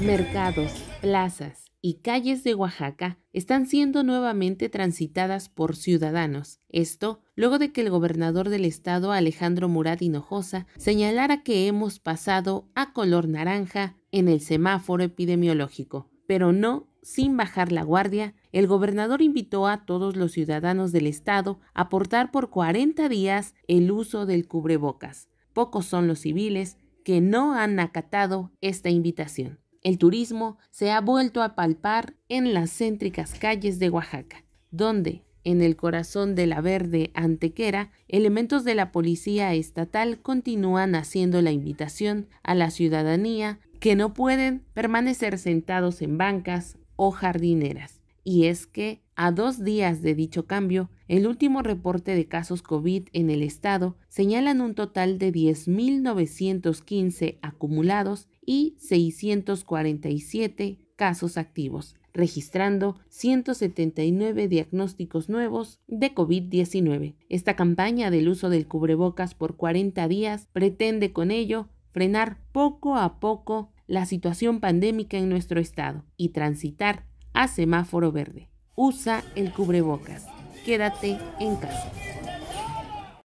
Mercados, plazas y calles de Oaxaca están siendo nuevamente transitadas por ciudadanos. Esto luego de que el gobernador del estado Alejandro Murat Hinojosa señalara que hemos pasado a color naranja en el semáforo epidemiológico, pero no sin bajar la guardia, el gobernador invitó a todos los ciudadanos del estado a aportar por 40 días el uso del cubrebocas. Pocos son los civiles que no han acatado esta invitación. El turismo se ha vuelto a palpar en las céntricas calles de Oaxaca, donde, en el corazón de la verde antequera, elementos de la policía estatal continúan haciendo la invitación a la ciudadanía que no pueden permanecer sentados en bancas o jardineras y es que a dos días de dicho cambio, el último reporte de casos COVID en el estado señalan un total de 10.915 acumulados y 647 casos activos, registrando 179 diagnósticos nuevos de COVID-19. Esta campaña del uso del cubrebocas por 40 días pretende con ello frenar poco a poco la situación pandémica en nuestro estado y transitar a semáforo verde. Usa el cubrebocas. Quédate en casa.